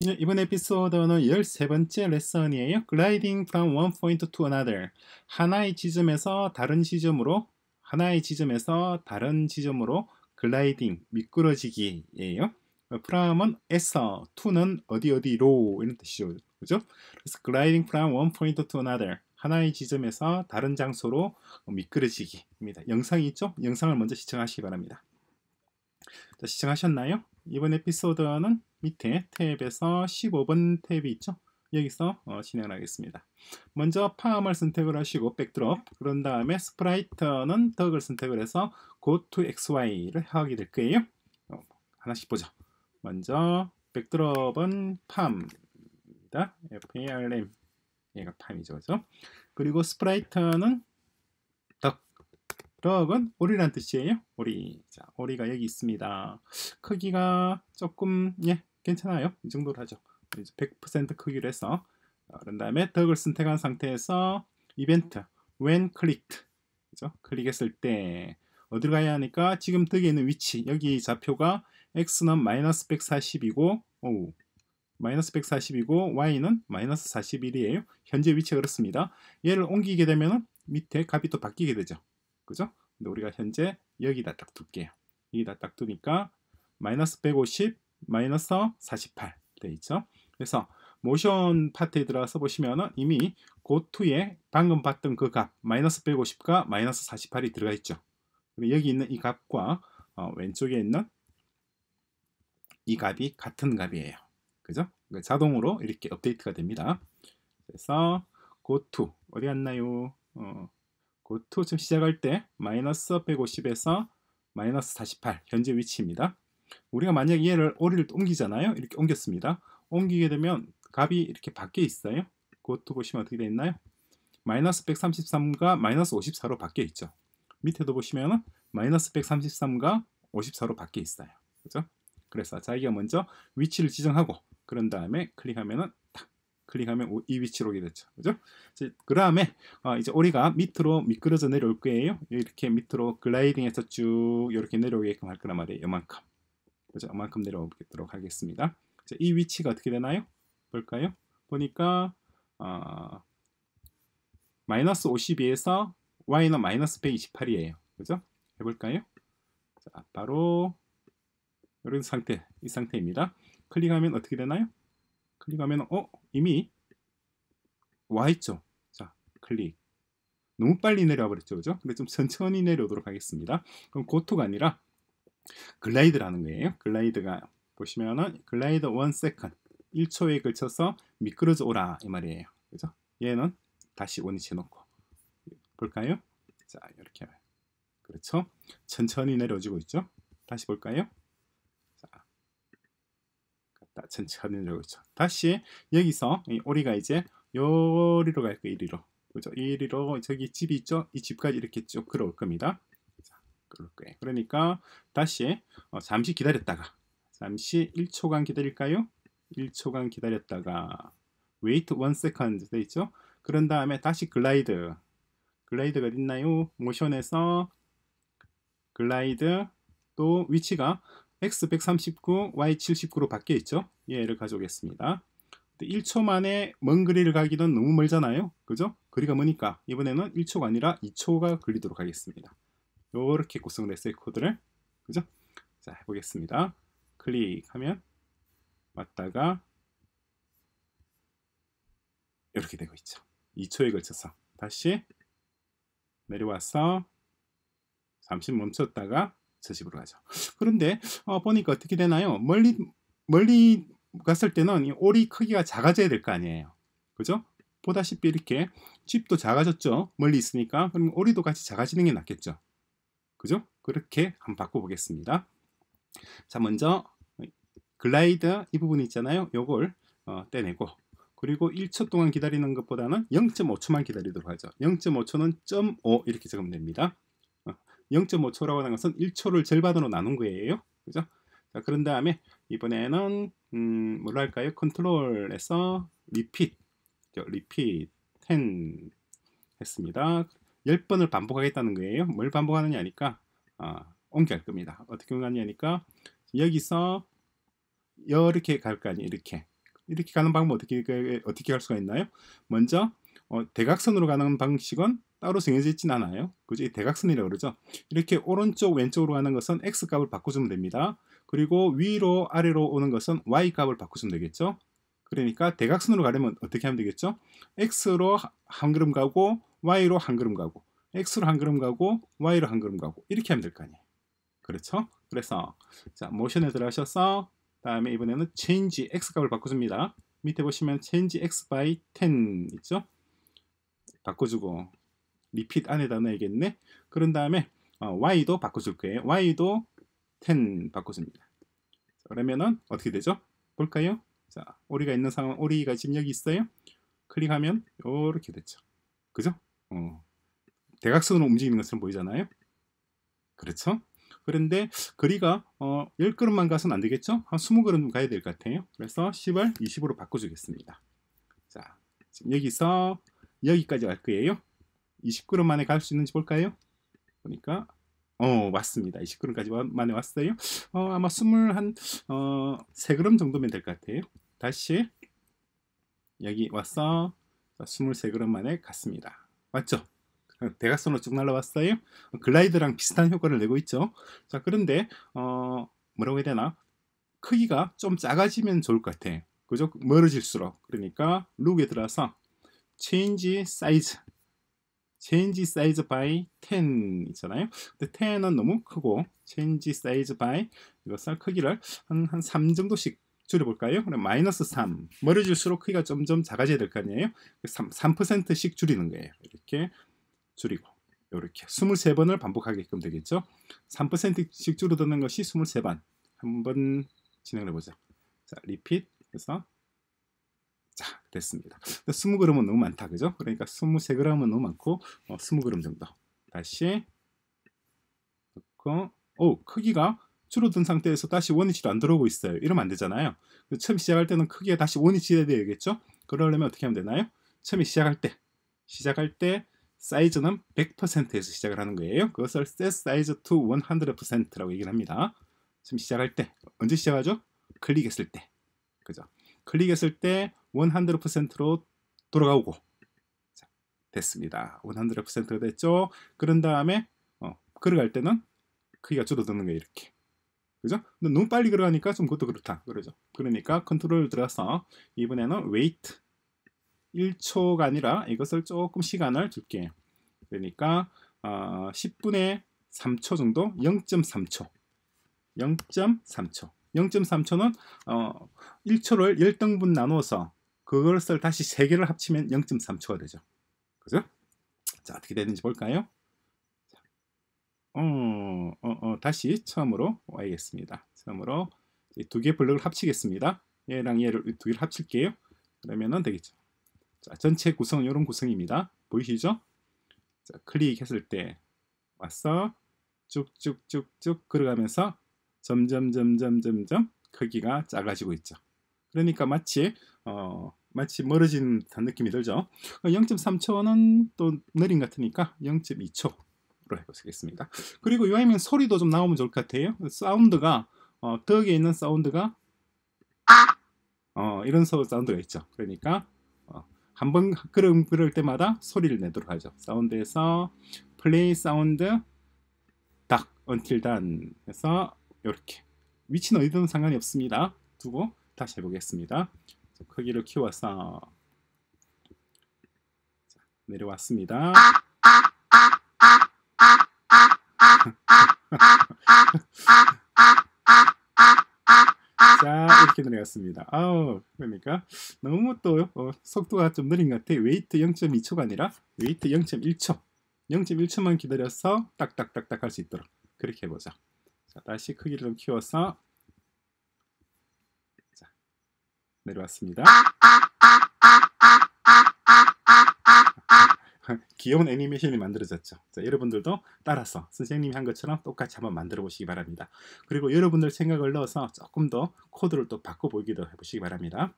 네, 이번 에피소드는 13번째 레슨이에요. Gliding from one point to another. 하나의 지점에서 다른 지점으로, 하나의 지점에서 다른 지점으로 글라이딩, 미끄러지기예요. from은 에서, to는 어디 어디로 이런 뜻이죠. 그죠? 그래서 gliding from one point to another. 하나의 지점에서 다른 장소로 미끄러지기입니다. 영상이 있죠? 영상을 먼저 시청하시기 바랍니다. 자, 시청하셨나요? 이번 에피소드는 밑에 탭에서 15번 탭이 있죠. 여기서 어, 진행을 하겠습니다. 먼저 파암을 선택을 하시고 백드롭 그런 다음에 스프라이트는 덕을 선택을 해서 go to xy를 하게 될 거예요. 어, 하나씩 보죠. 먼저 백드롭은 팜입니다. FARM 얘가 팜이죠. 그죠? 렇 그리고 스프라이트는덕 덕은 오리란 뜻이에요. 오리 자 오리가 여기 있습니다. 크기가 조금 예 괜찮아요. 이 정도로 하죠. 100% 크기로 해서 어, 그런 다음에 덕을 선택한 상태에서 이벤트 when clicked 그죠? 클릭했을 때 어디로 가야 하니까 지금 덕에 있는 위치 여기 좌표가 x는 마이너스 140이고 오, 마이너스 140이고 y는 마이너스 41이에요. 현재 위치가 그렇습니다. 얘를 옮기게 되면 밑에 값이 또 바뀌게 되죠. 그죠? 근데 우리가 현재 여기다 딱 둘게요. 여기다 딱 두니까 마이너스 150 마이너스48 되어 있죠. 그래서 모션 파트에 들어가서 보시면은 이미 고투에 방금 봤던 그 값 마이너스 150과 마이너스 48이 들어가 있죠. 그리고 여기 있는 이 값과 어, 왼쪽에 있는 이 값이 같은 값이에요. 그죠? 그러니까 자동으로 이렇게 업데이트가 됩니다. 그래서 고투 어디 갔나요? 어, 고투 지금 시작할 때 마이너스 150에서 마이너스 48 현재 위치입니다. 우리가 만약 얘를 오리를 옮기잖아요. 이렇게 옮겼습니다. 옮기게 되면 값이 이렇게 밖에 있어요. 그것도 보시면 어떻게 되어 있나요? 마이너스 133과 마이너스 54로 바뀌어 있죠. 밑에도 보시면 마이너스 133과 54로 바뀌어 있어요. 그죠? 그래서 자기가 먼저 위치를 지정하고 그런 다음에 클릭하면은 딱 클릭하면 이 위치로 오게 됐죠. 그죠? 그 다음에 어 이제 오리가 밑으로 미끄러져 내려올 거예요. 이렇게 밑으로 글라이딩해서 쭉 이렇게 내려오게끔 할 거란 말이에요. 이만큼. 그래서 이만큼 내려오도록 하겠습니다. 이 위치가 어떻게 되나요? 볼까요? 보니까 어, 마이너스 52에서 y는 마이너스 128이에요. 그죠? 해볼까요? 자, 바로 이런 상태, 이 상태입니다. 클릭하면 어떻게 되나요? 클릭하면 어 이미 와 있죠. 자, 클릭. 너무 빨리 내려와 버렸죠, 그죠? 근데 좀 천천히 내려오도록 하겠습니다. 그럼 고토가 아니라 글라이드라는 거예요. 글라이드가 보시면은 글라이드 원 세컨 1초에 걸쳐서 미끄러져 오라 이 말이에요. 그죠? 얘는 다시 원위치해 놓고 볼까요? 자 이렇게 그렇죠? 천천히 내려지고 있죠? 다시 볼까요? 자, 천천히 내려오고 있죠. 다시 여기서 오리가 이제 요리로 갈 거예요. 이리로 그죠? 이리로 저기 집이 있죠? 이 집까지 이렇게 쭉 걸어올 겁니다. 그럴 거예요. 그러니까 다시 어, 잠시 기다렸다가 잠시 1초간 기다릴까요? 1초간 기다렸다가 wait one second 돼 있죠? 그런 다음에 다시 글라이드 글라이드가 있나요? 모션에서 글라이드 또 위치가 x139, y79로 바뀌어 있죠? 얘를 가져오겠습니다. 1초 만에 먼 거리를 가기는 너무 멀잖아요. 그죠? 거리가 머니까 이번에는 1초가 아니라 2초가 걸리도록 하겠습니다. 이렇게 구성됐어요 코드를 그죠? 자 해보겠습니다 클릭하면 왔다가 이렇게 되고 있죠 2초에 걸쳐서 다시 내려와서 잠시 멈췄다가 저식으로 가죠 그런데 어, 보니까 어떻게 되나요 멀리 멀리 갔을 때는 이 올이 크기가 작아져야 될 거 아니에요 그죠? 보다시피 이렇게 집도 작아졌죠 멀리 있으니까 그럼 오리도 같이 작아지는 게 낫겠죠 그죠? 그렇게 한번 바꿔보겠습니다. 자, 먼저 글라이드 이 부분 있잖아요. 요걸 어, 떼내고 그리고 1초 동안 기다리는 것보다는 0.5초만 기다리도록 하죠. 0.5초는 0.5 이렇게 적으면 됩니다. 0.5초라고 어, 하는 것은 1초를 절반으로 나눈 거예요. 그죠? 자, 그런 다음에 이번에는 음, 뭘로 할까요? 컨트롤에서 리핏, 리핏 10 했습니다. 10번을 반복하겠다는 거예요. 뭘 반복하느냐니까 어, 아, 옮겨갈 겁니다. 어떻게 옮겨가냐니까 여기서 이렇게 갈 거 아니 이렇게 이렇게 가는 방법 어떻게 어떻게 갈 수가 있나요? 먼저 어, 대각선으로 가는 방식은 따로 정해져 있진 않아요. 그지 대각선이라고 그러죠. 이렇게 오른쪽 왼쪽으로 가는 것은 x 값을 바꿔주면 됩니다. 그리고 위로 아래로 오는 것은 y 값을 바꿔주면 되겠죠. 그러니까 대각선으로 가려면 어떻게 하면 되겠죠? x로 한 걸음 가고 y로 한 그름 가고 x로 한 그름 가고 y로 한 그름 가고 이렇게 하면 될 거 아니에요. 그렇죠? 그래서 자 모션에 들어가셔서 다음에 이번에는 change x 값을 바꿔줍니다. 밑에 보시면 change x by 10 있죠? 바꿔주고 리핏 안에다 넣어야겠네. 그런 다음에 어, y도 바꿔줄 거예요. y도 10 바꿔줍니다. 그러면은 어떻게 되죠? 볼까요? 자, 오리가 있는 상황, 오리가 지금 여기 있어요. 클릭하면 이렇게 됐죠. 그죠? 어, 대각선으로 움직이는 것처럼 보이잖아요. 그렇죠? 그런데 거리가 어, 1 0그릇만 가서는 안 되겠죠? 한2 0그릇 가야 될 것 같아요. 그래서 10을 20으로 바꿔주겠습니다. 자, 지금 여기서 여기까지 갈 거예요. 2 0그릇 만에 갈 수 있는지 볼까요? 보니까 어맞습니다2 0그릇까지 만에 왔어요. 어, 아마 21, 어, 3그릇 정도면 될 것 같아요. 다시 여기 왔어. 2 3그릇 만에 갔습니다. 맞죠? 대각선으로 쭉 날라왔어요. 글라이드랑 비슷한 효과를 내고 있죠. 자 그런데 어, 뭐라고 해야 되나? 크기가 좀 작아지면 좋을 것 같아. 그죠? 멀어질수록 그러니까 룩에 들어서 change size change size by 10 있잖아요. 근데 10은 너무 크고 change size by 이것을 크기를 한, 한3 정도씩 줄여볼까요? 그럼 마이너스 3. 멀어질수록 크기가 점점 작아져야 될 거 아니에요? 3, 3%씩 줄이는 거예요. 이렇게 줄이고 이렇게 23번을 반복하게끔 되겠죠. 3%씩 줄어드는 것이 23번. 한번 진행해 을 보자. 자, 리핏 해서 자, 됐습니다. 20g은 너무 많다. 그죠? 그러니까 23g은 너무 많고 어, 20g 정도. 다시 넣고 오, 크기가 줄어든 상태에서 다시 원위치로 안 들어오고 있어요. 이러면 안 되잖아요. 처음 그 시작할 때는 크게 다시 원위치에 되겠죠. 그러려면 어떻게 하면 되나요? 처음에 시작할 때 시작할 때 사이즈는 100%에서 시작을 하는 거예요. 그것을 set size to 100%라고 얘기를 합니다. 처음 시작할 때 언제 시작하죠? 클릭했을 때 그죠? 클릭했을 때 100%로 돌아가고 자, 됐습니다. 100%가 됐죠? 그런 다음에 어, 걸어갈 때는 크기가 줄어드는 거예요. 이렇게 그죠? 근데 너무 빨리 들어가니까 좀 그것도 그렇다. 그러죠. 그러니까 컨트롤 들어가서 이번에는 웨이트 1초가 아니라 이것을 조금 시간을 줄게. 그러니까 어, 10분에 3초 정도 0.3초 0.3초 0.3초는 어, 1초를 10등분 나누어서 그것을 다시 3개를 합치면 0.3초가 되죠. 그죠? 자 어떻게 되는지 볼까요? 어, 어, 어, 다시 처음으로 와야겠습니다. 처음으로 두 개 블록을 합치겠습니다. 얘랑 예, 얘를 두 개를 합칠게요. 그러면은 되겠죠. 자, 전체 구성 이런 구성입니다. 보이시죠? 자, 클릭했을 때 왔어. 쭉쭉쭉쭉 걸어가면서 점점 점점 점점 크기가 작아지고 있죠. 그러니까 마치 어, 마치 멀어진 듯한 느낌이 들죠. 0.3초는 어, 또 느린 것 같으니까 0.2초 해보시겠습니다. 그리고 이왕이면 소리도 좀 나오면 좋을 것 같아요. 사운드가 어, 덕에 있는 사운드가 아. 어, 이런 사운드가 있죠. 그러니까 어, 한번 그럼 그럴 때마다 소리를 내도록 하죠. 사운드에서 플레이 사운드 닥 until done 해서 이렇게 위치는 어디든 상관이 없습니다. 두고 다시 해보겠습니다. 크기를 키워서 내려왔습니다. 아. 자 이렇게 내려갔습니다. 아우 그러니까 너무 또 어, 속도가 좀 느린 것 같아. 웨이트 0.2초가 아니라 웨이트 0.1초, 0.1초만 기다려서 딱딱딱딱 할 수 있도록 그렇게 해보자. 자 다시 크기를 좀 키워서 자, 내려왔습니다. 귀여운 애니메이션이 만들어졌죠. 자, 여러분들도 따라서 선생님이 한 것처럼 똑같이 한번 만들어 보시기 바랍니다. 그리고 여러분들 생각을 넣어서 조금 더 코드를 또 바꿔 보기도 해보시기 바랍니다.